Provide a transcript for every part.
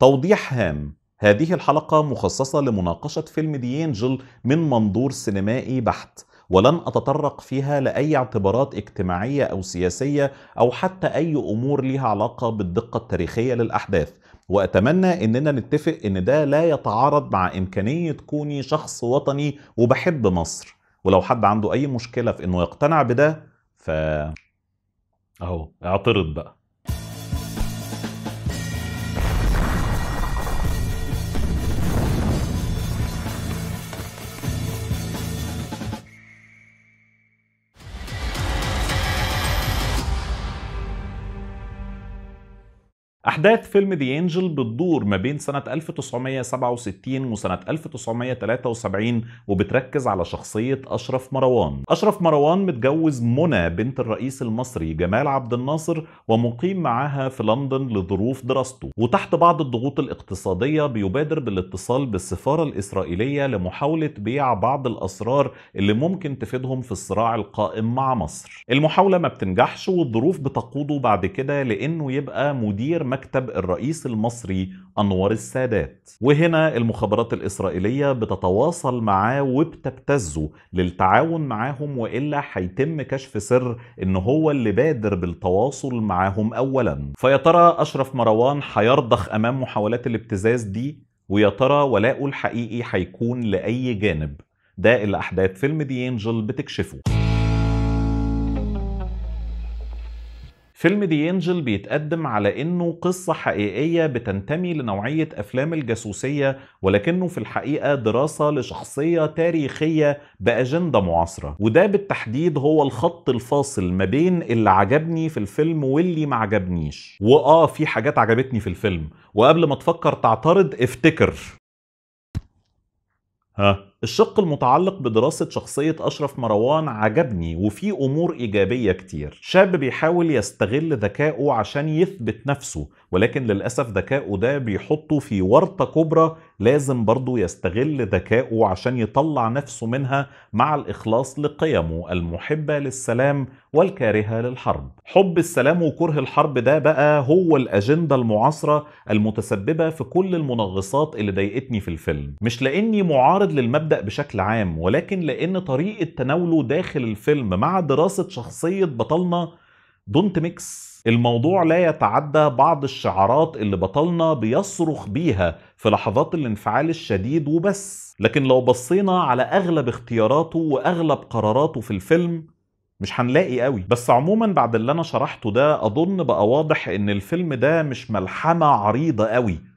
توضيح هام هذه الحلقة مخصصة لمناقشة فيلم دي انجل من منظور سينمائي بحت ولن أتطرق فيها لأي اعتبارات اجتماعية أو سياسية أو حتى أي أمور ليها علاقة بالدقة التاريخية للأحداث وأتمنى أننا نتفق أن ده لا يتعارض مع إمكانية كوني شخص وطني وبحب مصر ولو حد عنده أي مشكلة في أنه يقتنع بده ف أهو اعترض بقى أحداث فيلم ذا أنجل بتدور ما بين سنة 1967 وسنة 1973 وبتركز على شخصية أشرف مروان. أشرف مروان متجوز منى بنت الرئيس المصري جمال عبد الناصر ومقيم معاها في لندن لظروف دراسته، وتحت بعض الضغوط الاقتصادية بيبادر بالاتصال بالسفارة الإسرائيلية لمحاولة بيع بعض الأسرار اللي ممكن تفيدهم في الصراع القائم مع مصر. المحاولة ما بتنجحش والظروف بتقوده بعد كده لأنه يبقى مدير مكتب الرئيس المصري أنور السادات وهنا المخابرات الإسرائيلية بتتواصل معاه وبتبتزه للتعاون معاهم وإلا هيتم كشف سر إن هو اللي بادر بالتواصل معاهم أولا فيا ترى أشرف مروان هيرضخ أمام محاولات الابتزاز دي ويا ترى ولاؤه الحقيقي هيكون لأي جانب ده اللي أحداث فيلم دي أنجل بتكشفه فيلم دي انجل بيتقدم على انه قصة حقيقية بتنتمي لنوعية افلام الجاسوسية ولكنه في الحقيقة دراسة لشخصية تاريخية باجندة معاصرة وده بالتحديد هو الخط الفاصل ما بين اللي عجبني في الفيلم واللي ما عجبنيش واه في حاجات عجبتني في الفيلم وقبل ما تفكر تعترض افتكر ها الشق المتعلق بدراسة شخصية أشرف مروان عجبني وفيه أمور إيجابية كتير شاب بيحاول يستغل ذكائه عشان يثبت نفسه ولكن للأسف ذكائه ده بيحطه في ورطة كبرى لازم برضه يستغل ذكائه عشان يطلع نفسه منها مع الإخلاص لقيمه المحبة للسلام والكارهة للحرب حب السلام وكره الحرب ده بقى هو الأجندة المعاصرة المتسببة في كل المنغصات اللي ضايقتني في الفيلم مش لأني معارض للمبدأ المبدا بشكل عام ولكن لان طريقه تناوله داخل الفيلم مع دراسه شخصيه بطلنا دونت ميكس الموضوع لا يتعدى بعض الشعارات اللي بطلنا بيصرخ بيها في لحظات الانفعال الشديد وبس لكن لو بصينا على اغلب اختياراته واغلب قراراته في الفيلم مش هنلاقي قوي بس عموما بعد اللي انا شرحته ده اظن بقى واضح ان الفيلم ده مش ملحمه عريضه قوي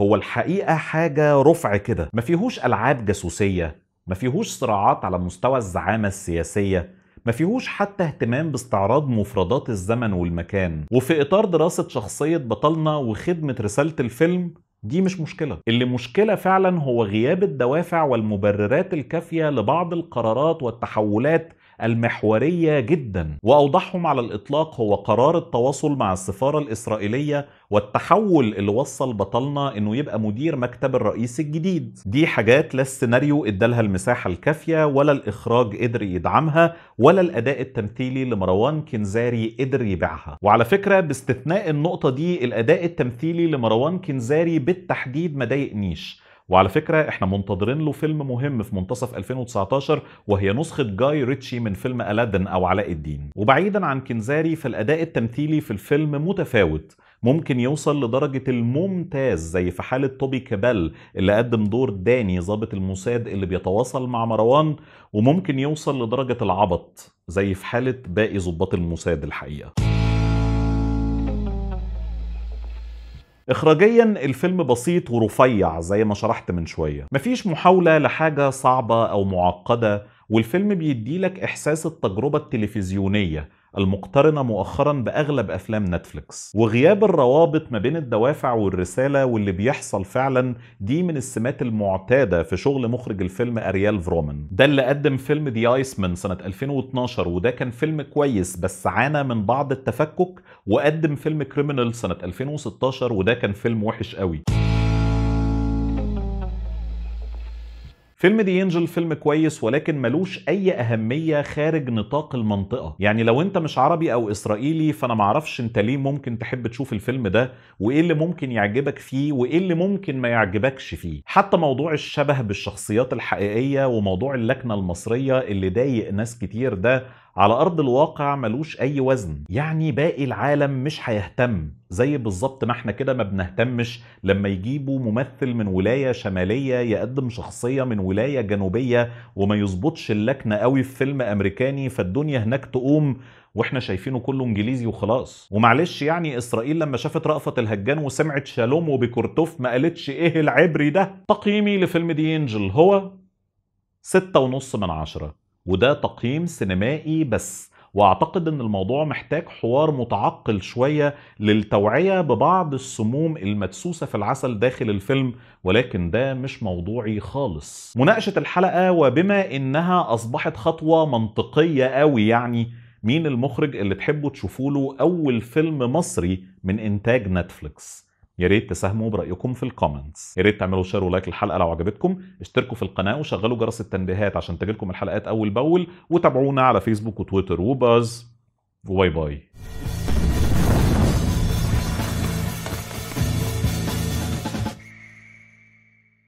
هو الحقيقه حاجه رفع كده ما فيهوش العاب جاسوسيه ما فيهوش صراعات على مستوى الزعامه السياسيه ما فيهوش حتى اهتمام باستعراض مفردات الزمن والمكان وفي اطار دراسه شخصيه بطلنا وخدمه رساله الفيلم دي مش مشكلة اللي مشكلة فعلا هو غياب الدوافع والمبررات الكافية لبعض القرارات والتحولات المحورية جدا وأوضحهم على الإطلاق هو قرار التواصل مع السفارة الإسرائيلية والتحول اللي وصل بطلنا انه يبقى مدير مكتب الرئيس الجديد دي حاجات لا السيناريو ادالها المساحة الكافية ولا الاخراج قدر يدعمها ولا الاداء التمثيلي لمروان كنزاري قدر يبيعها وعلى فكرة باستثناء النقطة دي الاداء التمثيلي لمروان كنزاري بالتحديد ما ضايقنيش وعلى فكرة احنا منتظرين له فيلم مهم في منتصف 2019 وهي نسخة جاي ريتشي من فيلم ألادن أو علاء الدين وبعيدا عن كنزاري فالأداء التمثيلي في الفيلم متفاوت ممكن يوصل لدرجة الممتاز زي في حالة توبي كابل اللي قدم دور داني ضابط الموساد اللي بيتواصل مع مروان وممكن يوصل لدرجة العبط زي في حالة باقي ضباط الموساد الحقيقة اخراجيا الفيلم بسيط ورفيع زي ما شرحت من شويه مفيش محاوله لحاجه صعبه او معقده والفيلم بيديلك احساس التجربه التلفزيونيه المقترنة مؤخرا بأغلب أفلام نتفليكس وغياب الروابط ما بين الدوافع والرسالة واللي بيحصل فعلا دي من السمات المعتادة في شغل مخرج الفيلم أريال فرومان ده اللي قدم فيلم دي ايسمان سنة 2012 وده كان فيلم كويس بس عانى من بعض التفكك وقدم فيلم كريمينال سنة 2016 وده كان فيلم وحش قوي فيلم دي انجل فيلم كويس ولكن ملوش اي اهميه خارج نطاق المنطقه يعني لو انت مش عربي او اسرائيلي فانا معرفش انت ليه ممكن تحب تشوف الفيلم ده وايه اللي ممكن يعجبك فيه وايه اللي ممكن ما يعجبكش فيه حتى موضوع الشبه بالشخصيات الحقيقيه وموضوع اللكنه المصريه اللي ضايق ناس كتير ده على أرض الواقع ملوش أي وزن يعني باقي العالم مش هيهتم زي بالظبط ما احنا كده ما بنهتمش لما يجيبوا ممثل من ولاية شمالية يقدم شخصية من ولاية جنوبية وما يظبطش اللكنة قوي في فيلم أمريكاني فالدنيا هناك تقوم واحنا شايفينه كله انجليزي وخلاص ومعلش يعني اسرائيل لما شافت رأفت الهجان وسمعت شالوم وبيكورتوف ما قالتش ايه العبري ده تقييمي لفيلم دي انجل هو ستة ونص من عشرة وده تقييم سينمائي بس واعتقد ان الموضوع محتاج حوار متعقل شويه للتوعيه ببعض السموم المدسوسه في العسل داخل الفيلم ولكن ده مش موضوعي خالص مناقشه الحلقه وبما انها اصبحت خطوه منطقيه قوي يعني مين المخرج اللي تحبوا تشوفوا له اول فيلم مصري من انتاج نتفليكس يا ريت تساهموا برايكم في الكومنتس يا ريت تعملوا شير ولايك للحلقه لو عجبتكم اشتركوا في القناه وشغلوا جرس التنبيهات عشان تجيلكم الحلقات اول باول وتابعونا على فيسبوك وتويتر وباز وباي باي